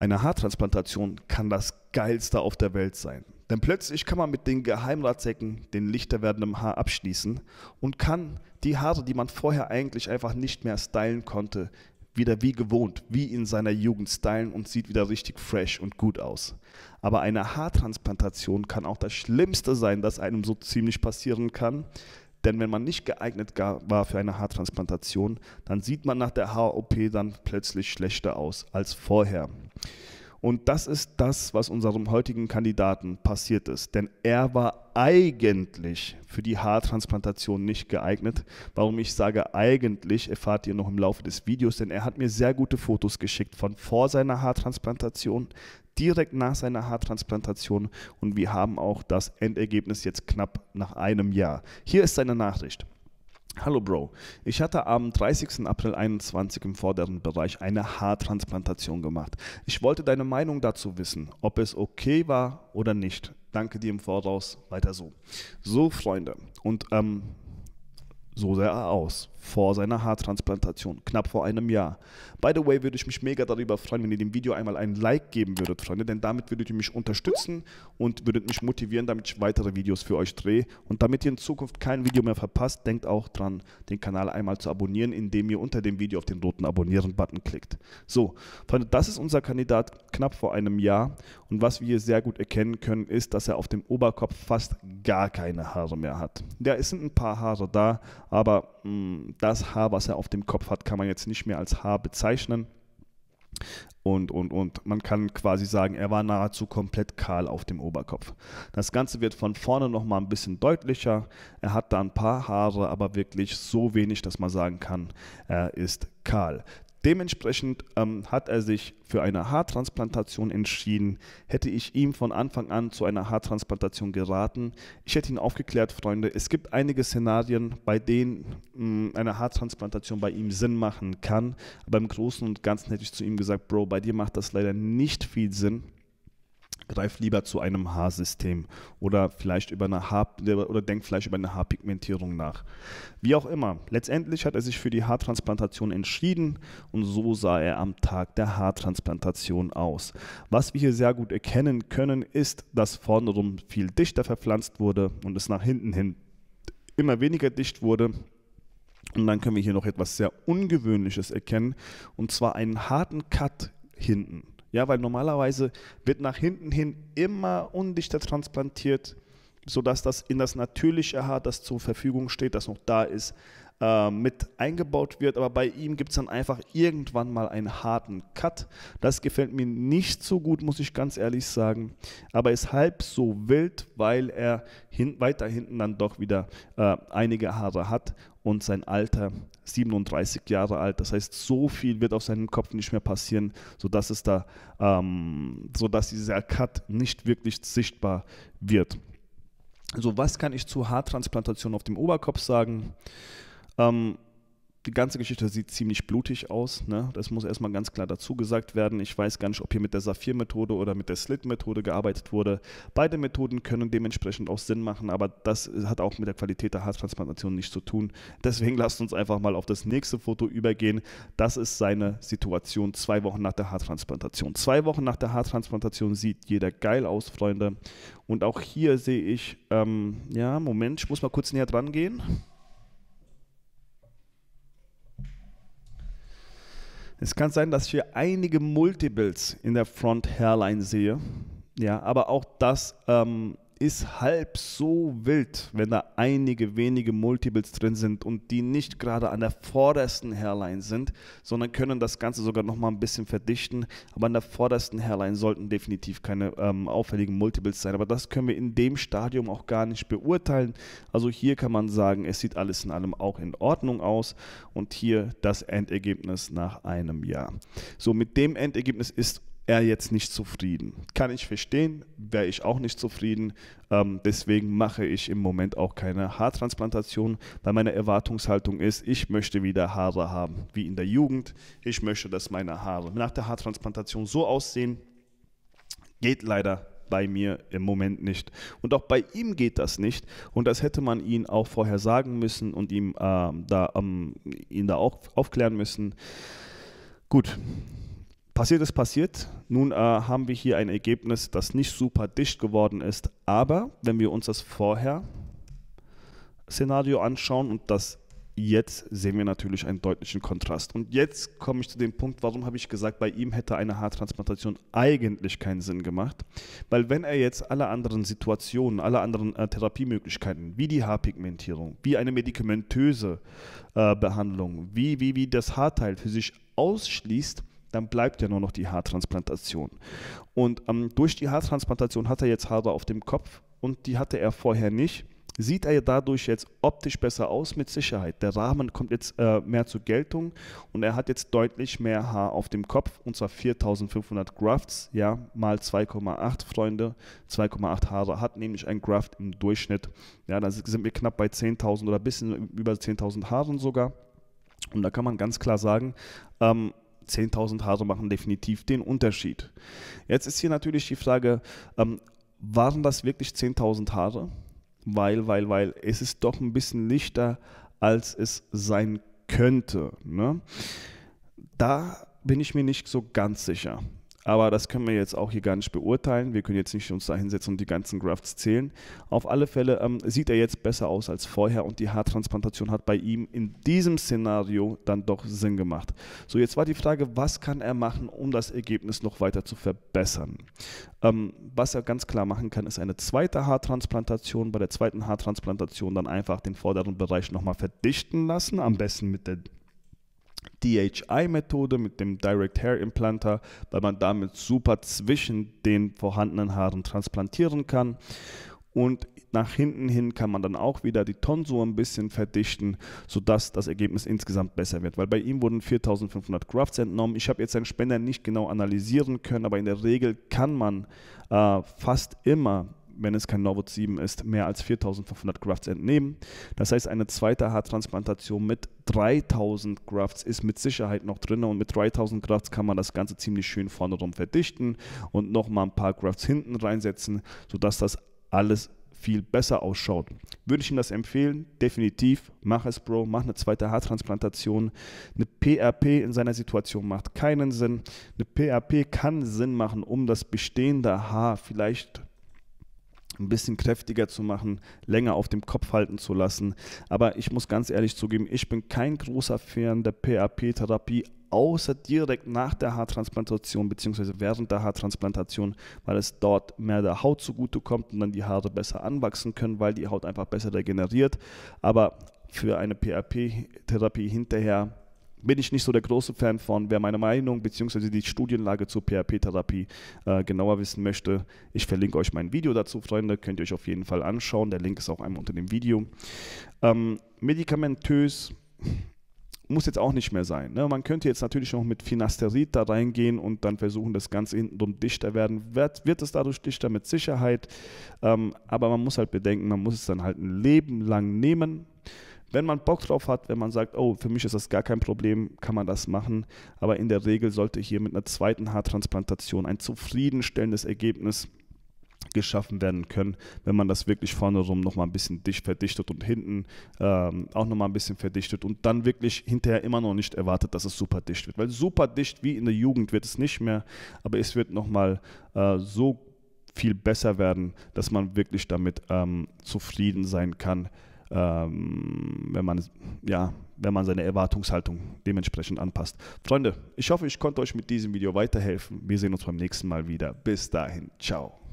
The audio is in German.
Eine Haartransplantation kann das Geilste auf der Welt sein. Denn plötzlich kann man mit den Geheimratsecken den lichter werdenden Haar abschließen und kann die Haare, die man vorher eigentlich einfach nicht mehr stylen konnte, wieder wie gewohnt, wie in seiner Jugend stylen und sieht wieder richtig fresh und gut aus. Aber eine Haartransplantation kann auch das Schlimmste sein, das einem so ziemlich passieren kann, denn wenn man nicht geeignet war für eine Haartransplantation, dann sieht man nach der Haar-OP dann plötzlich schlechter aus als vorher. Und das ist das, was unserem heutigen Kandidaten passiert ist. Denn er war eigentlich für die Haartransplantation nicht geeignet. Warum ich sage eigentlich, erfahrt ihr noch im Laufe des Videos, denn er hat mir sehr gute Fotos geschickt von vor seiner Haartransplantation, direkt nach seiner Haartransplantation und wir haben auch das Endergebnis jetzt knapp nach einem Jahr. Hier ist seine Nachricht. Hallo Bro, ich hatte am 30. April 21 im vorderen Bereich eine Haartransplantation gemacht. Ich wollte deine Meinung dazu wissen, ob es okay war oder nicht. Danke dir im Voraus, weiter so. So Freunde, und ähm, so sah er aus, vor seiner Haartransplantation, knapp vor einem Jahr. By the way, würde ich mich mega darüber freuen, wenn ihr dem Video einmal ein Like geben würdet, Freunde, denn damit würdet ihr mich unterstützen und würdet mich motivieren, damit ich weitere Videos für euch drehe. Und damit ihr in Zukunft kein Video mehr verpasst, denkt auch dran, den Kanal einmal zu abonnieren, indem ihr unter dem Video auf den roten Abonnieren-Button klickt. So, Freunde, das ist unser Kandidat knapp vor einem Jahr. Und was wir hier sehr gut erkennen können, ist, dass er auf dem Oberkopf fast gar keine Haare mehr hat. Da sind ein paar Haare da, aber mh, mm, das Haar, was er auf dem Kopf hat, kann man jetzt nicht mehr als Haar bezeichnen. Und, und, und man kann quasi sagen, er war nahezu komplett kahl auf dem Oberkopf. Das Ganze wird von vorne nochmal ein bisschen deutlicher. Er hat da ein paar Haare, aber wirklich so wenig, dass man sagen kann, er ist kahl. Dementsprechend ähm, hat er sich für eine Haartransplantation entschieden. Hätte ich ihm von Anfang an zu einer Haartransplantation geraten, ich hätte ihn aufgeklärt, Freunde. Es gibt einige Szenarien, bei denen mh, mm, eine Haartransplantation bei ihm Sinn machen kann. Aber im Großen und Ganzen hätte ich zu ihm gesagt, Bro, bei dir macht das leider nicht viel Sinn greift lieber zu einem Haarsystem oder vielleicht über eine Haar oder denkt vielleicht über eine Haarpigmentierung nach. Wie auch immer, letztendlich hat er sich für die Haartransplantation entschieden und so sah er am Tag der Haartransplantation aus. Was wir hier sehr gut erkennen können, ist, dass vorne rum viel dichter verpflanzt wurde und es nach hinten hin immer weniger dicht wurde und dann können wir hier noch etwas sehr Ungewöhnliches erkennen, und zwar einen harten Cut hinten. Ja, weil normalerweise wird nach hinten hin immer undichter transplantiert, sodass das in das natürliche Haar, das zur Verfügung steht, das noch da ist, äh, mit eingebaut wird. Aber bei ihm gibt es dann einfach irgendwann mal einen harten Cut. Das gefällt mir nicht so gut, muss ich ganz ehrlich sagen. Aber ist halb so wild, weil er hin, weiter hinten dann doch wieder äh, einige Haare hat und sein Alter 37 Jahre alt. Das heißt, so viel wird auf seinem Kopf nicht mehr passieren, sodass es da, ähm, sodass dieser Cut nicht wirklich sichtbar wird. So, was kann ich zur Haartransplantation auf dem Oberkopf sagen? Ähm, die ganze Geschichte sieht ziemlich blutig aus. Ne? Das muss erstmal ganz klar dazu gesagt werden. Ich weiß gar nicht, ob hier mit der Saphir-Methode oder mit der Slit-Methode gearbeitet wurde. Beide Methoden können dementsprechend auch Sinn machen, aber das hat auch mit der Qualität der Haartransplantation nichts zu tun. Deswegen lasst uns einfach mal auf das nächste Foto übergehen. Das ist seine Situation zwei Wochen nach der Haartransplantation. Zwei Wochen nach der Haartransplantation sieht jeder geil aus, Freunde. Und auch hier sehe ich, ähm, ja, Moment, ich muss mal kurz näher dran gehen. Es kann sein, dass ich hier einige Multiples in der Front Hairline sehe. Ja, aber auch das ähm, ist halb so wild, wenn da einige wenige Multiples drin sind und die nicht gerade an der vordersten Hairline sind, sondern können das Ganze sogar nochmal ein bisschen verdichten. Aber an der vordersten Hairline sollten definitiv keine ähm, auffälligen Multiples sein. Aber das können wir in dem Stadium auch gar nicht beurteilen. Also hier kann man sagen, es sieht alles in allem auch in Ordnung aus. Und hier das Endergebnis nach einem Jahr. So, mit dem Endergebnis ist er jetzt nicht zufrieden. Kann ich verstehen, wäre ich auch nicht zufrieden. Ähm, deswegen mache ich im Moment auch keine Haartransplantation, weil meine Erwartungshaltung ist, ich möchte wieder Haare haben, wie in der Jugend. Ich möchte, dass meine Haare nach der Haartransplantation so aussehen. Geht leider bei mir im Moment nicht. Und auch bei ihm geht das nicht. Und das hätte man ihn auch vorher sagen müssen und ihm ähm, da, ähm, ihn da auch aufklären müssen. Gut, Passiert ist passiert. Nun äh, haben wir hier ein Ergebnis, das nicht super dicht geworden ist. Aber wenn wir uns das vorher Szenario anschauen und das jetzt, sehen wir natürlich einen deutlichen Kontrast. Und jetzt komme ich zu dem Punkt, warum habe ich gesagt, bei ihm hätte eine Haartransplantation eigentlich keinen Sinn gemacht. Weil wenn er jetzt alle anderen Situationen, alle anderen äh, Therapiemöglichkeiten, wie die Haarpigmentierung, wie eine medikamentöse äh, Behandlung, wie, wie, wie das Haarteil für sich ausschließt, dann bleibt ja nur noch die Haartransplantation. Und ähm, durch die Haartransplantation hat er jetzt Haare auf dem Kopf und die hatte er vorher nicht. Sieht er dadurch jetzt optisch besser aus? Mit Sicherheit. Der Rahmen kommt jetzt äh, mehr zur Geltung und er hat jetzt deutlich mehr Haar auf dem Kopf und zwar 4500 Grafts, ja, mal 2,8 Freunde. 2,8 Haare hat nämlich ein Graft im Durchschnitt. Ja, da sind wir knapp bei 10.000 oder ein bisschen über 10.000 Haaren sogar. Und da kann man ganz klar sagen, ähm, 10.000 Haare machen definitiv den Unterschied. Jetzt ist hier natürlich die Frage, ähm, waren das wirklich 10.000 Haare? Weil, weil, weil es ist doch ein bisschen lichter, als es sein könnte. Ne? Da bin ich mir nicht so ganz sicher. Aber das können wir jetzt auch hier gar nicht beurteilen. Wir können jetzt nicht uns da hinsetzen und die ganzen Grafts zählen. Auf alle Fälle ähm, sieht er jetzt besser aus als vorher und die Haartransplantation hat bei ihm in diesem Szenario dann doch Sinn gemacht. So, jetzt war die Frage, was kann er machen, um das Ergebnis noch weiter zu verbessern? Ähm, was er ganz klar machen kann, ist eine zweite Haartransplantation. Bei der zweiten Haartransplantation dann einfach den vorderen Bereich nochmal verdichten lassen, am besten mit der DHI-Methode mit dem Direct Hair Implanter, weil man damit super zwischen den vorhandenen Haaren transplantieren kann. Und nach hinten hin kann man dann auch wieder die Tonsur ein bisschen verdichten, sodass das Ergebnis insgesamt besser wird. Weil bei ihm wurden 4500 Grafts entnommen. Ich habe jetzt seinen Spender nicht genau analysieren können, aber in der Regel kann man äh, fast immer wenn es kein Norwood 7 ist, mehr als 4500 Grafts entnehmen. Das heißt, eine zweite Haartransplantation mit 3000 Grafts ist mit Sicherheit noch drin und mit 3000 Grafts kann man das Ganze ziemlich schön vorne rum verdichten und nochmal ein paar Grafts hinten reinsetzen, sodass das alles viel besser ausschaut. Würde ich ihm das empfehlen? Definitiv. Mach es, Bro. Mach eine zweite Haartransplantation. Eine PRP in seiner Situation macht keinen Sinn. Eine PRP kann Sinn machen, um das bestehende Haar vielleicht ein bisschen kräftiger zu machen, länger auf dem Kopf halten zu lassen. Aber ich muss ganz ehrlich zugeben, ich bin kein großer Fan der PAP-Therapie, außer direkt nach der Haartransplantation bzw. während der Haartransplantation, weil es dort mehr der Haut zugutekommt und dann die Haare besser anwachsen können, weil die Haut einfach besser regeneriert. Aber für eine PAP-Therapie hinterher bin ich nicht so der große Fan von. Wer meine Meinung bzw. die Studienlage zur PHP-Therapie äh, genauer wissen möchte, ich verlinke euch mein Video dazu, Freunde. Könnt ihr euch auf jeden Fall anschauen. Der Link ist auch einmal unter dem Video. Ähm, medikamentös muss jetzt auch nicht mehr sein. Ne? Man könnte jetzt natürlich noch mit Finasterid da reingehen und dann versuchen, das Ganze hintenrum dichter werden. Wird, wird es dadurch dichter? Mit Sicherheit. Ähm, aber man muss halt bedenken, man muss es dann halt ein Leben lang nehmen. Wenn man Bock drauf hat, wenn man sagt, oh, für mich ist das gar kein Problem, kann man das machen. Aber in der Regel sollte hier mit einer zweiten Haartransplantation ein zufriedenstellendes Ergebnis geschaffen werden können, wenn man das wirklich vorne rum nochmal ein bisschen dicht verdichtet und hinten ähm, auch nochmal ein bisschen verdichtet und dann wirklich hinterher immer noch nicht erwartet, dass es super dicht wird. Weil super dicht wie in der Jugend wird es nicht mehr, aber es wird nochmal äh, so viel besser werden, dass man wirklich damit ähm, zufrieden sein kann ähm, wenn man ja, wenn man seine Erwartungshaltung dementsprechend anpasst. Freunde, ich hoffe, ich konnte euch mit diesem Video weiterhelfen. Wir sehen uns beim nächsten Mal wieder. Bis dahin, ciao.